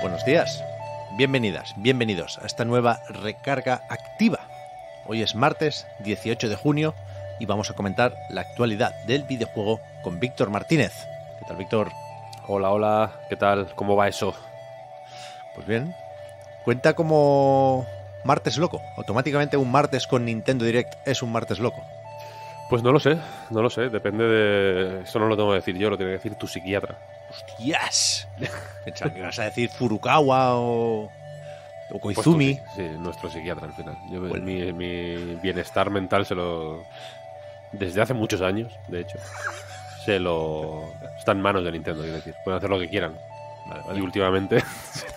Buenos días, bienvenidas, bienvenidos a esta nueva recarga activa. Hoy es martes 18 de junio y vamos a comentar la actualidad del videojuego con Víctor Martínez. ¿Qué tal, Víctor? Hola, hola, ¿qué tal? ¿Cómo va eso? Pues bien, cuenta como martes loco. Automáticamente un martes con Nintendo Direct es un martes loco. Pues no lo sé, no lo sé, depende de... Eso no lo tengo que decir yo, lo tiene que decir tu psiquiatra. ¡Hostias! ¿Qué vas a decir Furukawa o. O pues Koizumi. sí, nuestro psiquiatra al final. Pues mi, bienestar mental se lo. Desde hace muchos años, de hecho. Se lo. Está en manos de Nintendo, quiero decir. Pueden hacer lo que quieran. Y últimamente.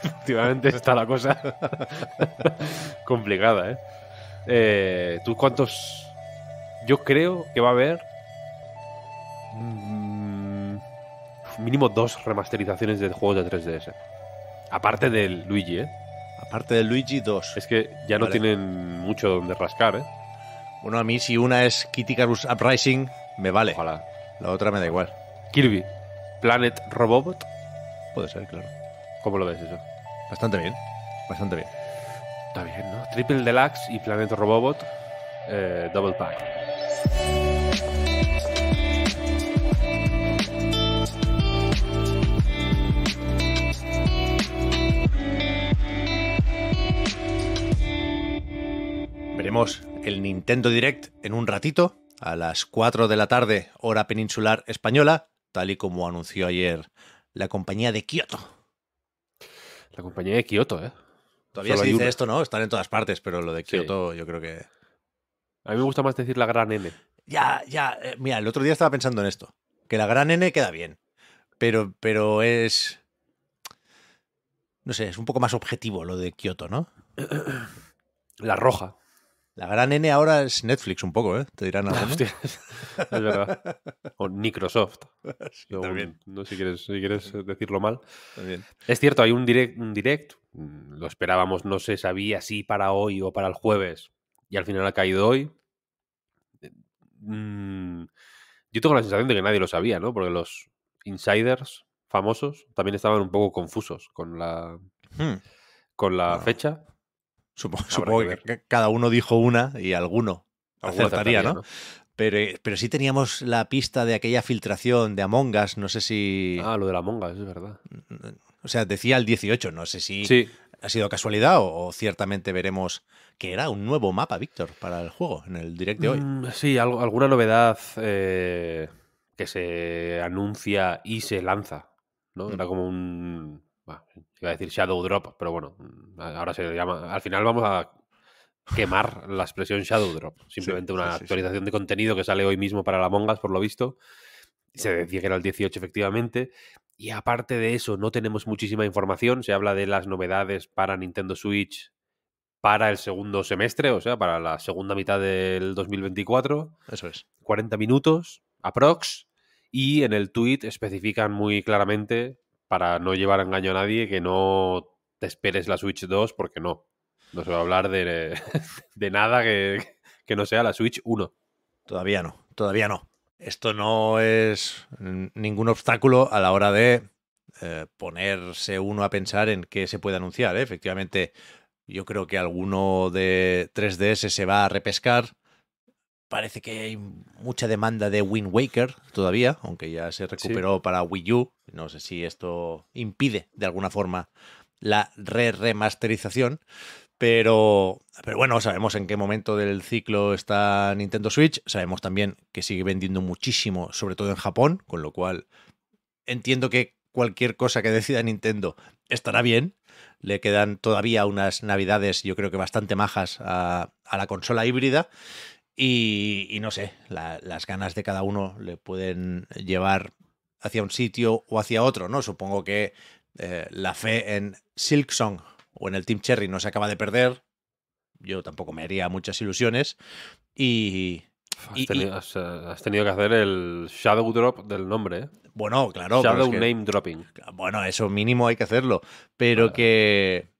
últimamente está la cosa. complicada, ¿eh? ¿eh? ¿Tú cuántos.? Yo creo que va a haber. Mm, mínimo dos remasterizaciones de juegos de 3DS. Aparte del Luigi, ¿eh? Aparte del Luigi, dos. Es que ya no tienen mucho donde rascar, ¿eh? Bueno, a mí si una es Kitty Carus Uprising, me vale. Ojalá. La otra me da igual. Kirby, Planet Robobot Puede ser, claro. ¿Cómo lo ves eso? Bastante bien, bastante bien. Está bien, ¿no? Triple Deluxe y Planet Robobot eh, Double Pack. el Nintendo Direct en un ratito, a las 4 de la tarde, hora peninsular española, tal y como anunció ayer la compañía de Kioto. La compañía de Kioto, ¿eh? Todavía se dice esto, ¿no? Están en todas partes, pero lo de Kioto yo creo que... A mí me gusta más decir la gran N. Ya, ya. Eh, mira, el otro día estaba pensando en esto. Que la gran N queda bien. Pero, pero es... No sé, es un poco más objetivo lo de Kioto, ¿no? La roja. La gran N ahora es Netflix un poco, ¿eh? Te dirán algo. hostia. es verdad. O Microsoft. también. no si quieres, si quieres decirlo mal. Es cierto, hay un direct, un direct. Mm, lo esperábamos, no se sabía si para hoy o para el jueves. Y al final ha caído hoy. Mm, yo tengo la sensación de que nadie lo sabía, ¿no? Porque los insiders famosos también estaban un poco confusos con la, hmm. con la ah. fecha. Supongo, que, cada uno dijo una y alguno, acertaría, ¿no? Pero, eh, pero, sí teníamos la pista de aquella filtración de Among Us, no sé si... Ah, lo de Among Us, es verdad. Mm, mm, o sea, decía el 18, no sé si ha sido casualidad o, ciertamente veremos que era un nuevo mapa, Víctor, para el juego en el direct de hoy. Mm, sí, alguna novedad eh, que se anuncia y se lanza, ¿no? Era como un iba a decir Shadow Drop, pero bueno, mm, ahora se llama. Al final vamos a quemar la expresión Shadow Drop. Simplemente una actualización de contenido que sale hoy mismo para la Mongas, por lo visto. Se decía que era el 18, efectivamente. Y aparte de eso, no tenemos muchísima información. Se habla de las novedades para Nintendo Switch para el segundo semestre, o sea, para la segunda mitad del 2024. Eso es. 40 minutos, aprox. Y en el tweet especifican muy claramente para no llevar engaño a nadie, que no te esperes la Switch 2 porque no. No se va a hablar de, nada que, no sea la Switch 1. Todavía no, todavía no. Esto no es ningún obstáculo a la hora de eh, ponerse uno a pensar en qué se puede anunciar. ¿eh? Efectivamente, yo creo que alguno de 3DS se va a repescar parece que hay mucha demanda de Wind Waker todavía, aunque ya se recuperó para Wii U. No sé si esto impide de alguna forma la re-remasterización. Pero, pero bueno, sabemos en qué momento del ciclo está Nintendo Switch. Sabemos también que sigue vendiendo muchísimo, sobre todo en Japón, con lo cual entiendo que cualquier cosa que decida Nintendo estará bien. Le quedan todavía unas navidades, yo creo que bastante majas a, a la consola híbrida. Y, no sé, las ganas de cada uno le pueden llevar hacia un sitio o hacia otro, ¿no? Supongo que eh, la fe en Silksong o en el Team Cherry no se acaba de perder. Yo tampoco me haría muchas ilusiones. Y. Has, eh, tenido, que hacer el shadow drop del nombre. ¿eh? Bueno, claro. Shadow name dropping. Bueno, eso mínimo hay que hacerlo. Pero que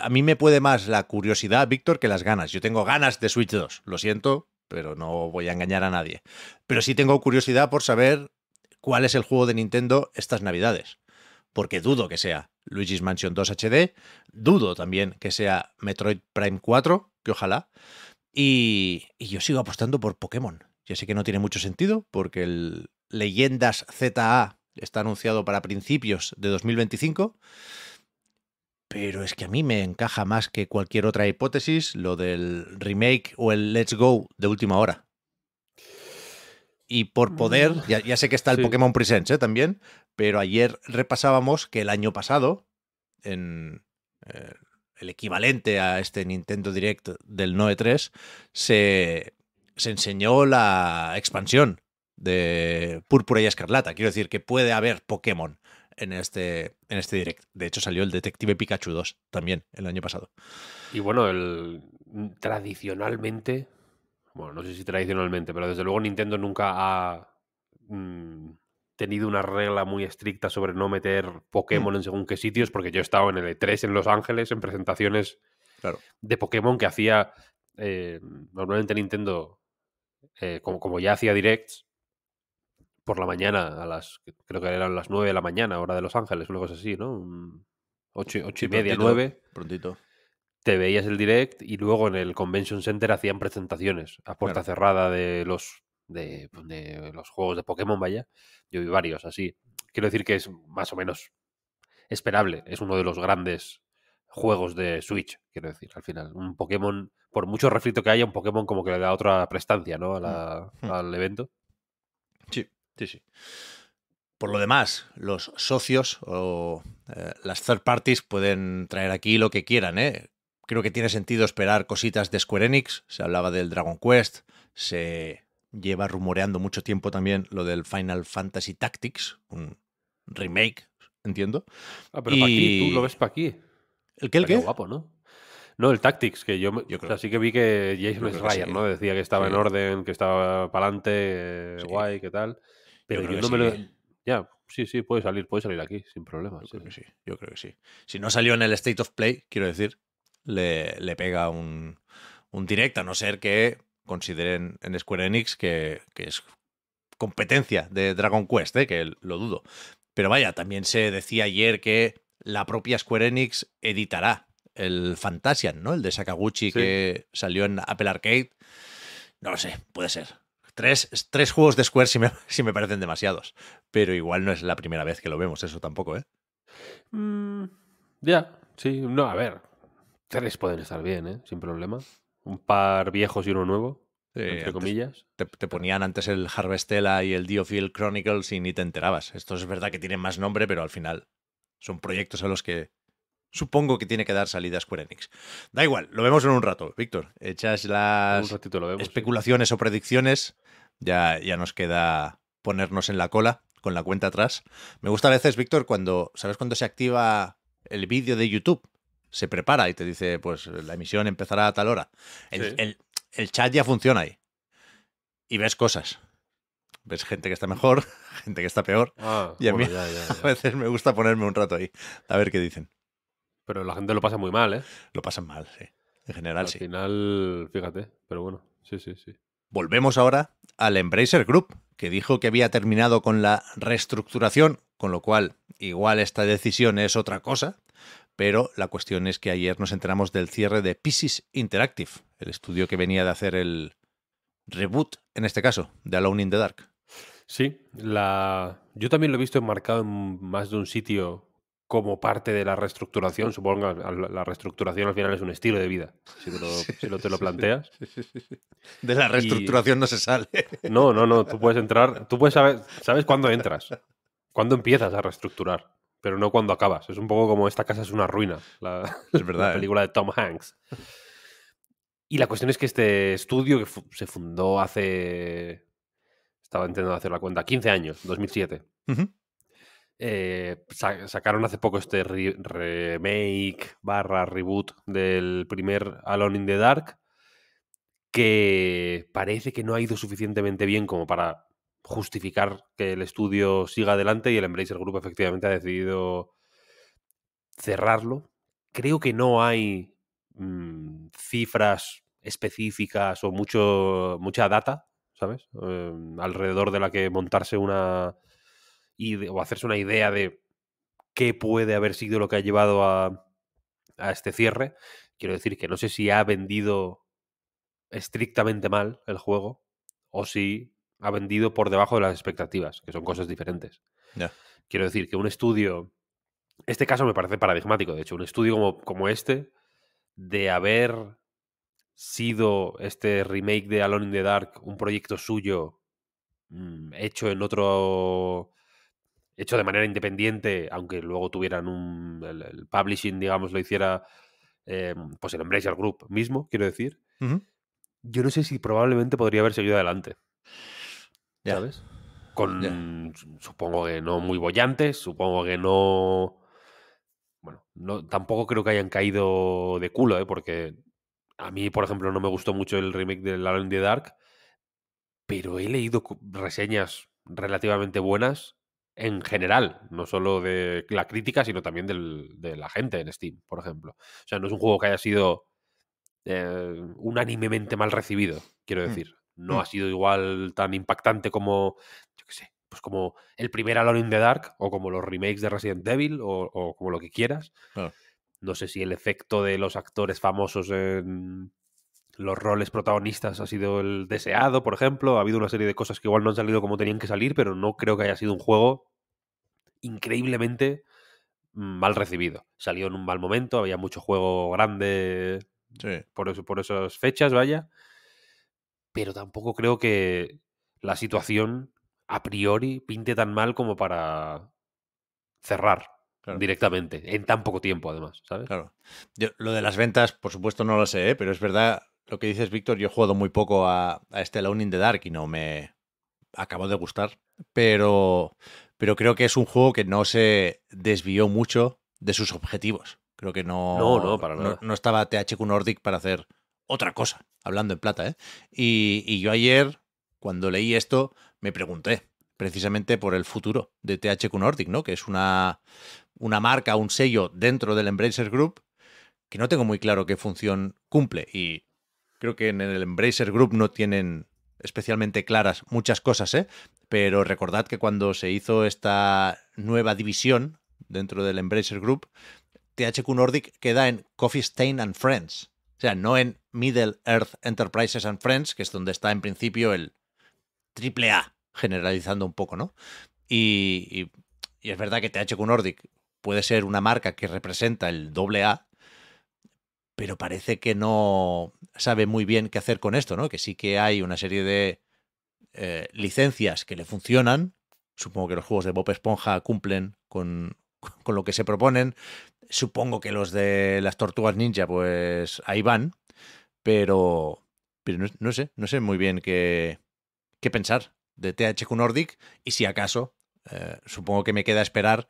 a mí me puede más la curiosidad, Víctor, que las ganas. Yo tengo ganas de Switch 2, lo siento, pero no voy a engañar a nadie. Pero sí tengo curiosidad por saber cuál es el juego de Nintendo estas navidades. Porque dudo que sea Luigi's Mansion 2 HD, dudo también que sea Metroid Prime 4, que ojalá. Y, yo sigo apostando por Pokémon. Ya sé que no tiene mucho sentido, porque el Leyendas ZA está anunciado para principios de 2025 pero es que a mí me encaja más que cualquier otra hipótesis lo del remake o el Let's Go de última hora. Y por poder, mm. ya, sé que está el Pokémon Presents ¿eh? también, pero ayer repasábamos que el año pasado, en eh, el equivalente a este Nintendo Direct del Noe 3, se, se enseñó la expansión de Púrpura y Escarlata. Quiero decir que puede haber Pokémon en este, en este direct. De hecho, salió el Detective Pikachu 2 también el año pasado. Y bueno, el, mm, tradicionalmente, bueno, no sé si tradicionalmente, pero desde luego Nintendo nunca ha mm, tenido una regla muy estricta sobre no meter Pokémon mm. en según qué sitios, porque yo he estado en el E3 en Los Ángeles en presentaciones de Pokémon que hacía eh, normalmente Nintendo, eh, como, como ya hacía directs, por la mañana, a las creo que eran las 9 de la mañana, hora de Los Ángeles, una cosa así, ¿no? 8, mm, y media, nueve. 9. Prontito. Te veías el direct y luego en el Convention Center hacían presentaciones a puerta cerrada de los, pues, de, los juegos de Pokémon, vaya. Yo vi varios así. Quiero decir que es más o menos esperable. Es uno de los grandes juegos de Switch, quiero decir, al final. Un Pokémon, por mucho refrito que haya, un Pokémon como que le da otra prestancia, ¿no? Mm. Hmm. al evento. Sí, Por lo demás, los socios o eh, las third parties pueden traer aquí lo que quieran. ¿eh? Creo que tiene sentido esperar cositas de Square Enix. Se hablaba del Dragon Quest, se lleva rumoreando mucho tiempo también lo del Final Fantasy Tactics, un remake, entiendo. Ah, pero aquí, tú lo ves para aquí. ¿El qué? El qué? guapo, ¿no? No, el Tactics, que yo, yo creo, o sí que vi que James Schreier, ¿no? Decía que estaba en orden, que estaba para adelante, guay, qué tal. Pero yo, no me lo... ¿eh? Ya, sí, sí, puede salir, puede salir aquí, sin problema. Yo creo que sí, Si no salió en el State of Play, quiero decir, le, pega un, un directo, a no ser que consideren en Square Enix que, es competencia de Dragon Quest, ¿eh? que lo dudo. Pero vaya, también se decía ayer que la propia Square Enix editará el Fantasian, ¿no? El de Sakaguchi que salió en Apple Arcade. No lo sé, puede ser. Tres, juegos de Square si me, parecen demasiados. Pero igual no es la primera vez que lo vemos, eso tampoco, ¿eh? Mm. ya, sí. No, a ver. Tres pueden estar bien, ¿eh? Sin problema. Un par viejos y uno nuevo. entre comillas. Te, ponían antes el Harvestella y el Diofield Chronicles y ni te enterabas. Esto es verdad que tienen más nombre, pero al final son proyectos a los que supongo que tiene que dar salida Square Enix. Da igual, lo vemos en un rato, Víctor. Echas las especulaciones o predicciones ya, nos queda ponernos en la cola con la cuenta atrás. Me gusta a veces, Víctor, cuando, ¿sabes cuando se activa el vídeo de YouTube? Se prepara y te dice, pues la emisión empezará a tal hora. El, chat ya funciona ahí. Y ves cosas ves gente que está mejor, gente que está peor. Ah, y a mí a veces me gusta ponerme un rato ahí, a ver qué dicen. Pero la gente lo pasa muy mal, ¿eh? Lo pasan mal, sí. En general, sí. Al final, fíjate, pero bueno, sí, sí, sí. Volvemos ahora al Embracer Group, que dijo que había terminado con la reestructuración, con lo cual igual esta decisión es otra cosa, pero la cuestión es que ayer nos enteramos del cierre de Pisces Interactive, el estudio que venía de hacer el reboot, en este caso, de Alone in the Dark. Sí, la... yo también lo he visto enmarcado en más de un sitio como parte de la reestructuración, supongo que la reestructuración al final es un estilo de vida, si te lo, te lo planteas. de la reestructuración no se sale. No, no, no, tú puedes entrar, tú puedes sabes cuándo entras, cuándo empiezas a reestructurar, pero no cuándo acabas. Es un poco como esta casa es una ruina, la, es verdad, la ¿eh? película de Tom Hanks. Y la cuestión es que este estudio que se fundó hace, estaba intentando hacer la cuenta, 15 años, 2007. Eh, sacaron hace poco este remake barra reboot del primer Alone in the Dark que parece que no ha ido suficientemente bien como para justificar que el estudio siga adelante y el Embracer Group efectivamente ha decidido cerrarlo. Creo que no hay mm, cifras específicas o mucho, mucha data, ¿sabes? Em, alrededor de la que montarse una, o hacerse una idea de qué puede haber sido lo que ha llevado a, este cierre. Quiero decir que no sé si ha vendido estrictamente mal el juego o si ha vendido por debajo de las expectativas, que son cosas diferentes. Quiero decir que un estudio, este caso me parece paradigmático, de hecho, un estudio como, como este, de haber sido este remake de Alone in the Dark un proyecto suyo mm, hecho en otro hecho de manera independiente, aunque luego tuvieran un. El, publishing, digamos, lo hiciera. Eh, pues el Embracer Group mismo, quiero decir. Yo no sé si probablemente podría haber seguido adelante. ¿Sabes? Con. Supongo que no muy bollantes, supongo que no. Bueno, no, tampoco creo que hayan caído de culo, ¿eh? porque a mí, por ejemplo, no me gustó mucho el remake de La of the Dark, pero he leído reseñas relativamente buenas en general, no solo de la crítica, sino también de la gente en Steam, por ejemplo. O sea, no es un juego que haya sido eh, unánimemente mal recibido, quiero mm, decir. No mm. ha sido igual tan impactante como, yo qué sé, pues como el primer Alone in the Dark o como los remakes de Resident Evil o, como lo que quieras. No sé si el efecto de los actores famosos en los roles protagonistas ha sido el deseado, por ejemplo. Ha habido una serie de cosas que igual no han salido como tenían que salir, pero no creo que haya sido un juego increíblemente mal recibido. Salió en un mal momento, había mucho juego grande por, eso, por esas fechas, vaya. Pero tampoco creo que la situación a priori pinte tan mal como para cerrar directamente, en tan poco tiempo además, Claro. lo de las ventas, por supuesto, no lo sé, ¿eh? pero es verdad lo que dices, Víctor, yo he jugado muy poco a, a este Alone in the Dark y no me acabo de gustar, pero, pero creo que es un juego que no se desvió mucho de sus objetivos. Creo que no, estaba THQ Nordic para hacer otra cosa, hablando en plata. ¿eh? Y, yo ayer, cuando leí esto, me pregunté precisamente por el futuro de THQ Nordic, ¿no? que es una, una marca, un sello dentro del Embracer Group, que no tengo muy claro qué función cumple. Y Creo que en el Embracer Group no tienen especialmente claras muchas cosas, ¿eh? Pero recordad que cuando se hizo esta nueva división dentro del Embracer Group, THQ Nordic queda en Coffee Stain and Friends. O sea, no en Middle Earth Enterprises and Friends, que es donde está en principio el triple A, generalizando un poco, ¿no? Y, es verdad que THQ Nordic puede ser una marca que representa el doble A, pero parece que no sabe muy bien qué hacer con esto, ¿no? Que sí que hay una serie de eh, licencias que le funcionan. Supongo que los juegos de Bob Esponja cumplen con, lo que se proponen. Supongo que los de las tortugas ninja, pues ahí van. Pero, no, sé, no sé muy bien qué, qué pensar de THQ Nordic. Y si acaso, eh, supongo que me queda esperar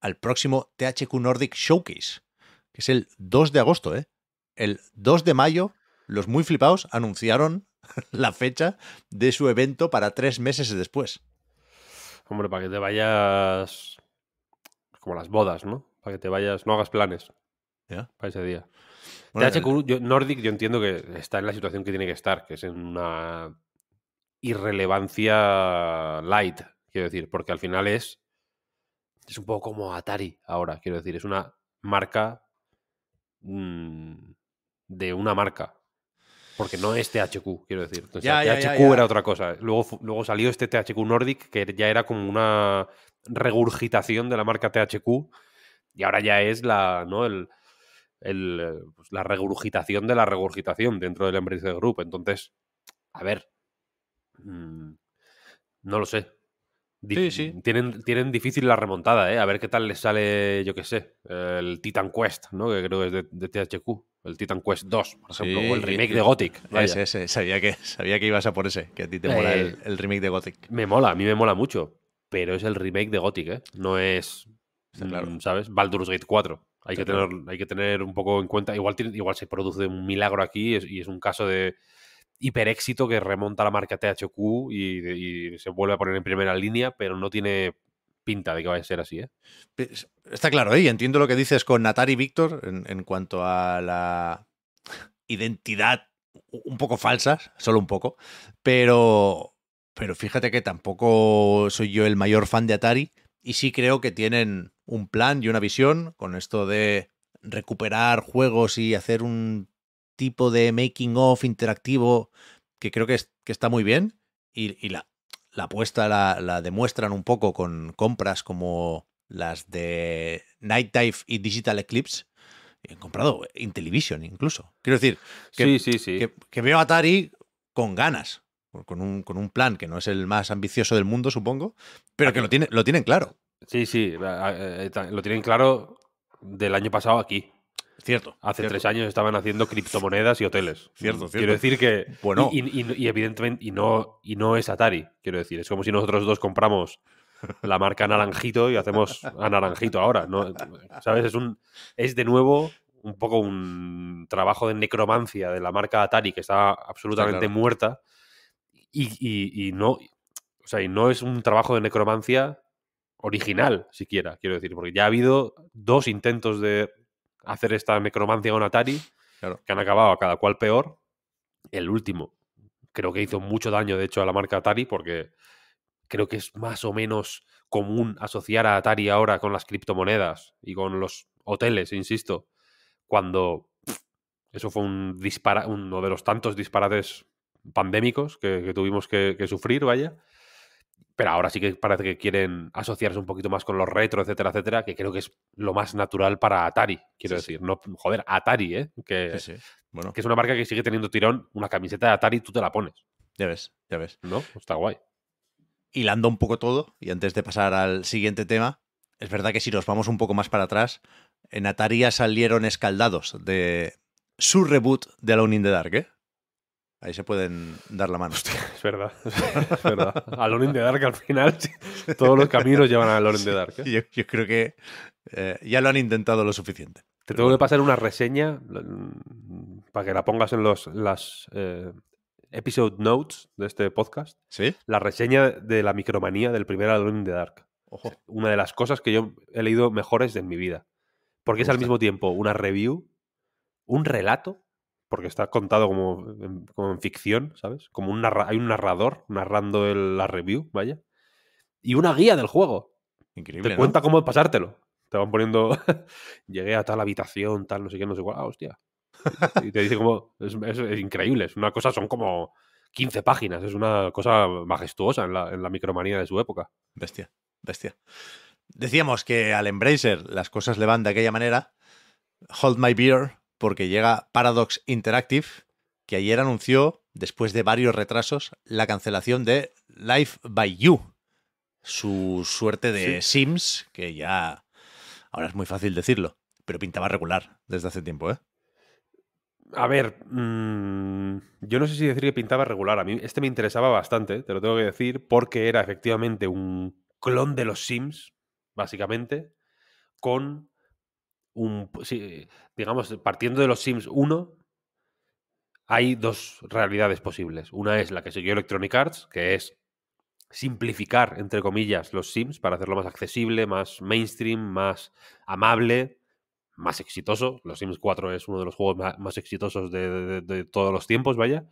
al próximo THQ Nordic Showcase, que es el 2 de agosto, ¿eh? el 2 de mayo, los muy flipados anunciaron la fecha de su evento para tres meses después. Hombre, para que te vayas como las bodas, ¿no? Para que te vayas, no hagas planes ¿Ya? para ese día. Eh, yo, Nordic, yo entiendo que está en la situación que tiene que estar, que es en una irrelevancia light, quiero decir, porque al final es es un poco como Atari ahora, quiero decir, es una marca mm, de una marca. Porque no es THQ, quiero decir. THQ era otra cosa. Luego, luego salió este THQ Nordic, que ya era como una regurgitación de la marca THQ. Y ahora ya es la, ¿no? el, eh, pues la regurgitación de la regurgitación dentro del de Group. Entonces, a ver. Mm, no lo sé. Sí, sí. Tienen, tienen difícil la remontada, ¿eh? A ver qué tal les sale, yo qué sé, el Titan Quest, ¿no? Que creo que es de, THQ. El Titan Quest 2, por ejemplo, o el remake de Gothic. Ese, ese. Sabía que, sabía que ibas a por ese, que a ti te mola eh, el, remake de Gothic. Me mola, a mí me mola mucho, pero es el remake de Gothic, ¿eh? No es, mm, ¿sabes? Baldur's Gate 4. Hay, que tener, hay que tener un poco en cuenta, igual, igual se produce un milagro aquí y es un caso de éxito que remonta la marca THQ y, se vuelve a poner en primera línea, pero no tiene pinta de que vaya a ser así. ¿eh? Pues, está claro, ¿eh? entiendo lo que dices con Atari y Víctor en, en cuanto a la identidad un poco falsas, solo un poco, pero, pero fíjate que tampoco soy yo el mayor fan de Atari y sí creo que tienen un plan y una visión con esto de recuperar juegos y hacer un tipo de making of interactivo que creo que, está muy bien y, la, apuesta la, demuestran un poco con compras como las de Night Dive y Digital Eclipse. He comprado Intellivision incluso. Quiero decir que, que, veo a Atari con ganas, con un, con un, plan que no es el más ambicioso del mundo, supongo, pero ah, que lo, tiene, lo tienen claro. Sí, sí, eh, eh, lo tienen claro del año pasado aquí. Hace tres años estaban haciendo criptomonedas y hoteles. Cierto, Quiero decir que. Bueno. Y, evidentemente, y no, y no es Atari, quiero decir. Es como si nosotros dos compramos la marca Naranjito y hacemos a Naranjito ahora. ¿Sabes? Es un. Es de nuevo un poco un trabajo de necromancia de la marca Atari, que está absolutamente muerta. Y, no. y no es un trabajo de necromancia original, siquiera, quiero decir, porque ya ha habido dos intentos de hacer esta necromancia con Atari, que han acabado cada cual peor. El último creo que hizo mucho daño, de hecho, a la marca Atari, porque creo que es más o menos común asociar a Atari ahora con las criptomonedas y con los hoteles, insisto, cuando eso fue un uno de los tantos disparates pandémicos que, tuvimos que, sufrir, vaya pero ahora sí que parece que quieren asociarse un poquito más con los retro, etcétera, etcétera, que creo que es lo más natural para Atari, quiero decir. No, joder, Atari, ¿eh? Que, bueno. que es una marca que sigue teniendo tirón. Una camiseta de Atari tú te la pones. Ya ves, ya ves. ¿No? Está guay. Hilando un poco todo, y antes de pasar al siguiente tema, es verdad que si nos vamos un poco más para atrás, en Atari ya salieron escaldados de su reboot de la in the Dark, ¿eh? Ahí se pueden dar la mano. es verdad. Es verdad. A de Dark al final todos los caminos llevan a in de Dark. ¿eh? Yo, creo que eh, ya lo han intentado lo suficiente. Te tengo que pasar una reseña mm, para que la pongas en los, las eh, episode notes de este podcast. ¿Sí? La reseña de la micromanía del primer Alone de Dark. Ojo. Una de las cosas que yo he leído mejores en mi vida. Porque es al mismo tiempo una review, un relato porque está contado como en, como ficción, ¿sabes? Como un hay un narrador narrando la review, vaya. Y una guía del juego. Increíble. Te cuenta cómo pasártelo. Te van poniendo. Llegué a tal habitación, tal, no sé qué, no sé cuál. Ah, hostia. Y te dice como. Es, increíble. Es una cosa, son como 15 páginas. Es una cosa majestuosa en la, en la micromanía de su época. Bestia, bestia. Decíamos que al Embracer las cosas le van de aquella manera. Hold My Beer porque llega Paradox Interactive, que ayer anunció, después de varios retrasos, la cancelación de Life by You, su suerte de Sims, que ya ahora es muy fácil decirlo, pero pintaba regular desde hace tiempo, ¿eh? A ver, mm, yo no sé si decir que pintaba regular. A mí este me interesaba bastante, te lo tengo que decir, porque era efectivamente un clon de los Sims, básicamente, con digamos, partiendo de los Sims 1, hay dos realidades posibles. Una es la que siguió Electronic Arts, que es simplificar, entre comillas, los Sims para hacerlo más accesible, más mainstream, más amable, más exitoso. Los Sims 4 es uno de los juegos más exitosos de, todos los tiempos, vaya.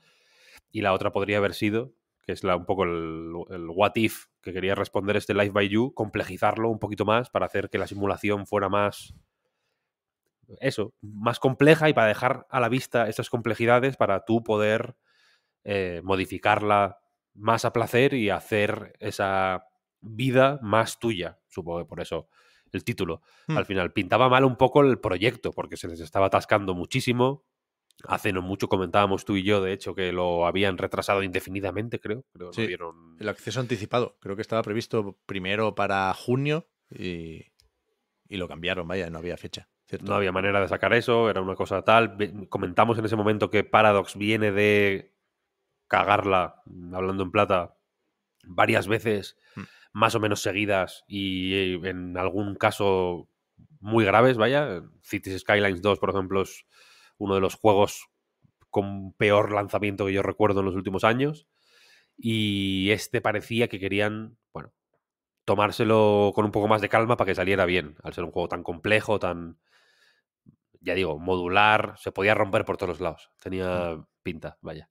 Y la otra podría haber sido, que es un poco el, what if que quería responder este Life by You, complejizarlo un poquito más para hacer que la simulación fuera más eso, más compleja y para dejar a la vista esas complejidades para tú poder eh, modificarla más a placer y hacer esa vida más tuya, supongo que por eso el título. Hmm. Al final, pintaba mal un poco el proyecto, porque se les estaba atascando muchísimo. Hace no mucho comentábamos tú y yo, de hecho, que lo habían retrasado indefinidamente, creo. El acceso anticipado, creo que estaba previsto primero para junio y, y lo cambiaron, vaya, no había fecha. No había manera de sacar eso, era una cosa tal. Comentamos en ese momento que Paradox viene de cagarla, mm, hablando en plata, varias veces, mm. más o menos seguidas, y eh, en algún caso muy graves, vaya. Cities Skylines 2, por ejemplo, es uno de los juegos con peor lanzamiento que yo recuerdo en los últimos años. Y este parecía que querían, bueno, tomárselo con un poco más de calma para que saliera bien, al ser un juego tan complejo, tan ya digo, modular, se podía romper por todos los lados. Mm. Tenía pinta, vaya.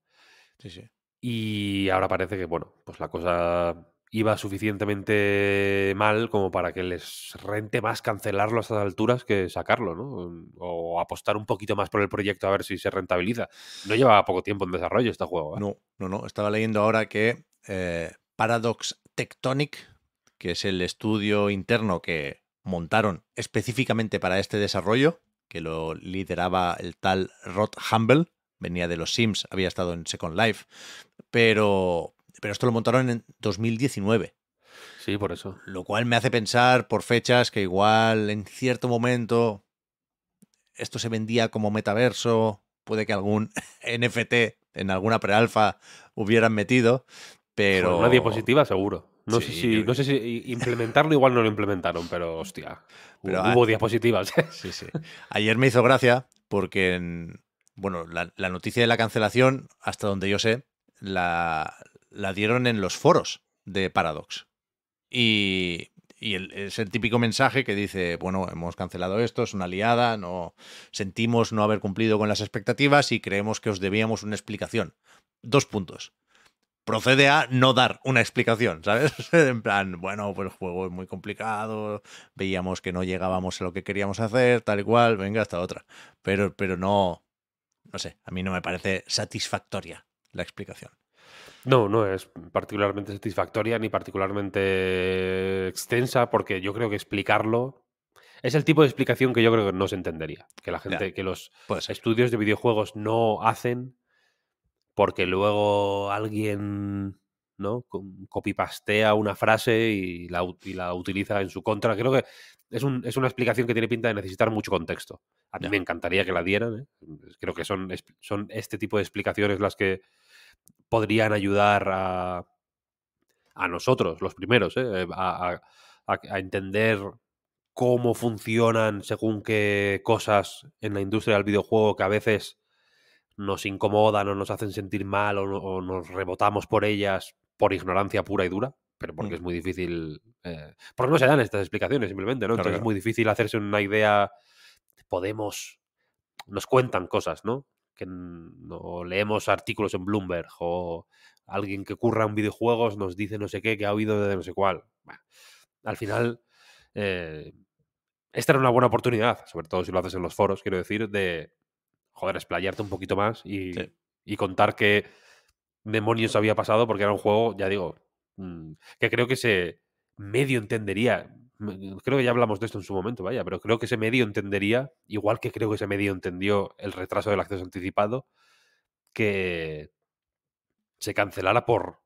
Sí, sí. Y ahora parece que, bueno, pues la cosa iba suficientemente mal como para que les rente más cancelarlo a estas alturas que sacarlo, ¿no? Mm, o apostar un poquito más por el proyecto a ver si se rentabiliza. No llevaba poco tiempo en desarrollo este juego. ¿eh? No, no, no. Estaba leyendo ahora que eh, Paradox Tectonic, que es el estudio interno que montaron específicamente para este desarrollo, que lo lideraba el tal Rod Humble, venía de los Sims, había estado en Second Life, pero, pero esto lo montaron en 2019. Sí, por eso. Lo cual me hace pensar por fechas que igual en cierto momento esto se vendía como metaverso, puede que algún NFT en alguna prealfa hubieran metido, pero... una diapositiva seguro. No, sé si, no sé si implementarlo, igual no lo implementaron, pero hostia, hubo diapositivas. ¿eh? Ayer me hizo gracia porque, en, bueno, la, noticia de la cancelación, hasta donde yo sé, la, la dieron en los foros de Paradox. Y, es el típico mensaje que dice, bueno, hemos cancelado esto, es una liada, no sentimos no haber cumplido con las expectativas y creemos que os debíamos una explicación. Dos puntos procede a no dar una explicación, ¿sabes? en plan, bueno, pues el juego es muy complicado, veíamos que no llegábamos a lo que queríamos hacer, tal y cual, venga, hasta otra. Pero, pero no, no sé, a mí no me parece satisfactoria la explicación. No, no es particularmente satisfactoria ni particularmente extensa, porque yo creo que explicarlo es el tipo de explicación que yo creo que no se entendería, que la gente, que los estudios de videojuegos no hacen porque luego alguien ¿no? copipastea una frase y la, utiliza en su contra. Creo que es, una explicación que tiene pinta de necesitar mucho contexto. A mí me encantaría que la dieran. ¿eh? Creo que son, son este tipo de explicaciones las que podrían ayudar a, nosotros, los primeros, ¿eh? a, a, entender cómo funcionan según qué cosas en la industria del videojuego que a veces nos incomodan o nos hacen sentir mal o, nos rebotamos por ellas por ignorancia pura y dura, pero porque mm. es muy difícil. Eh, porque no se dan estas explicaciones simplemente, ¿no? Entonces es muy difícil hacerse una idea. Podemos. Nos cuentan cosas, ¿no? Que leemos artículos en Bloomberg o alguien que curra en videojuegos nos dice no sé qué, que ha oído de no sé cuál. al final, eh, esta era una buena oportunidad, sobre todo si lo haces en los foros, quiero decir, de joder, explayarte un poquito más y, contar qué demonios había pasado, porque era un juego, ya digo, mm, que creo que se medio entendería. Creo que ya hablamos de esto en su momento, vaya, pero creo que se medio entendería, igual que creo que se medio entendió el retraso del acceso anticipado, que se cancelara por,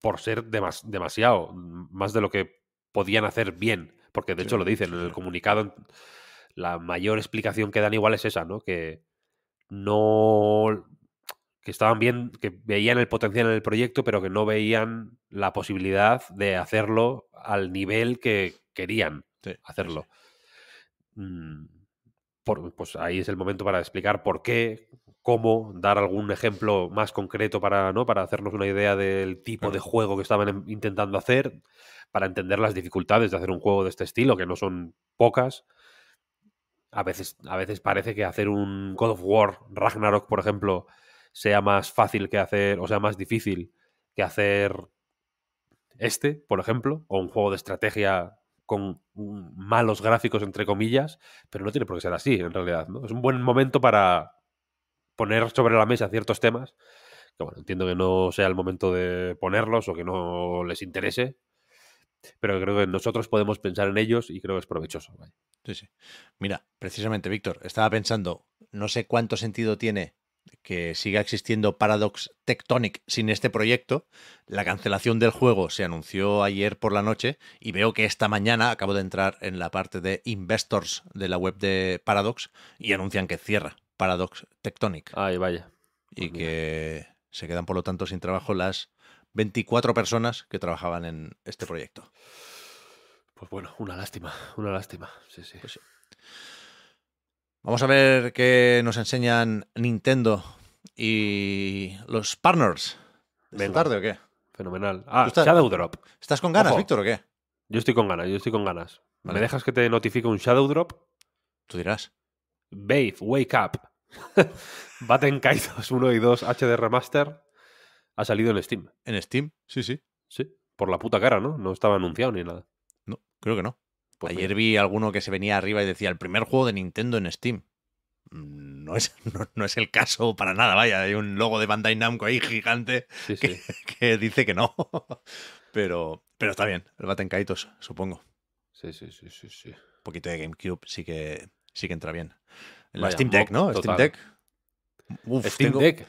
por ser demasiado, más de lo que podían hacer bien, porque de hecho lo dicen en el comunicado, la mayor explicación que dan igual es esa, ¿no? Que no que estaban bien, que veían el potencial en el proyecto, pero que no veían la posibilidad de hacerlo al nivel que querían hacerlo. Mm, pues ahí es el momento para explicar por qué, cómo, dar algún ejemplo más concreto para, ¿no? para hacernos una idea del tipo de juego que estaban em, intentando hacer, para entender las dificultades de hacer un juego de este estilo, que no son pocas a veces, a veces parece que hacer un God of War, Ragnarok, por ejemplo, sea más fácil que hacer, o sea, más difícil que hacer este, por ejemplo, o un juego de estrategia con malos gráficos, entre comillas, pero no tiene por qué ser así, en realidad. Es un buen momento para poner sobre la mesa ciertos temas, que bueno, entiendo que no sea el momento de ponerlos o que no les interese, pero creo que nosotros podemos pensar en ellos y creo que es provechoso. Sí, sí. Mira, precisamente, Víctor, estaba pensando, no sé cuánto sentido tiene que siga existiendo Paradox Tectonic sin este proyecto. La cancelación del juego se anunció ayer por la noche y veo que esta mañana acabo de entrar en la parte de investors de la web de Paradox y anuncian que cierra Paradox Tectonic. Ay, vaya. Y pues que se quedan, por lo tanto, sin trabajo las 24 personas que trabajaban en este proyecto. Pues bueno, una lástima, una lástima. Pues Vamos a ver qué nos enseñan Nintendo y los partners. ¿Es tarde o qué? Fenomenal. Ah, Shadow Drop. ¿Estás con ganas, Víctor, o qué? Yo estoy con ganas, yo estoy con ganas. ¿Me dejas que te notifique un Shadow Drop? Tú dirás. Babe, wake up. Batten Kaidos 1 y 2 HD Remaster. Ha salido en Steam. En Steam, sí, sí. Sí, por la puta cara, ¿no? No estaba anunciado ni nada. No, creo que no. Pues Ayer vi alguno que se venía arriba y decía el primer juego de Nintendo en Steam. Mm, no es, no, es el caso para nada, vaya. Hay un logo de Bandai Namco ahí gigante que, dice que no. Pero, pero está bien, el Baten Kaitos, supongo. Sí, sí, sí, sí, sí. Un poquito de GameCube sí que, sí que entra bien. Steam Deck, ¿no? Steam Deck. Steam Deck.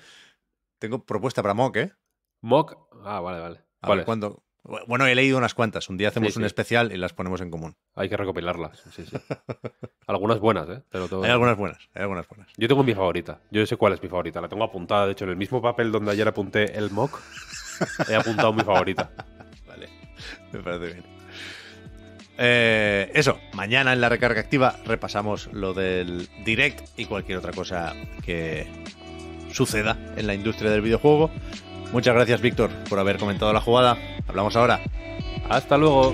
Tengo propuesta para Mock, ¿eh? Mock. Ah, vale, vale. Bueno, he leído unas cuantas. Un día hacemos un especial y las ponemos en común. Hay que recopilarlas. Sí, sí. algunas buenas, ¿eh? Pero Hay algunas buenas. Hay algunas buenas. Yo tengo mi favorita. Yo sé cuál es mi favorita. La tengo apuntada. De hecho, en el mismo papel donde ayer apunté el mock, he apuntado mi favorita. Vale. Me parece bien. Eh, eso, mañana en la recarga activa repasamos lo del direct y cualquier otra cosa que suceda en la industria del videojuego. Muchas gracias, Víctor, por haber comentado la jugada. Hablamos ahora. Hasta luego.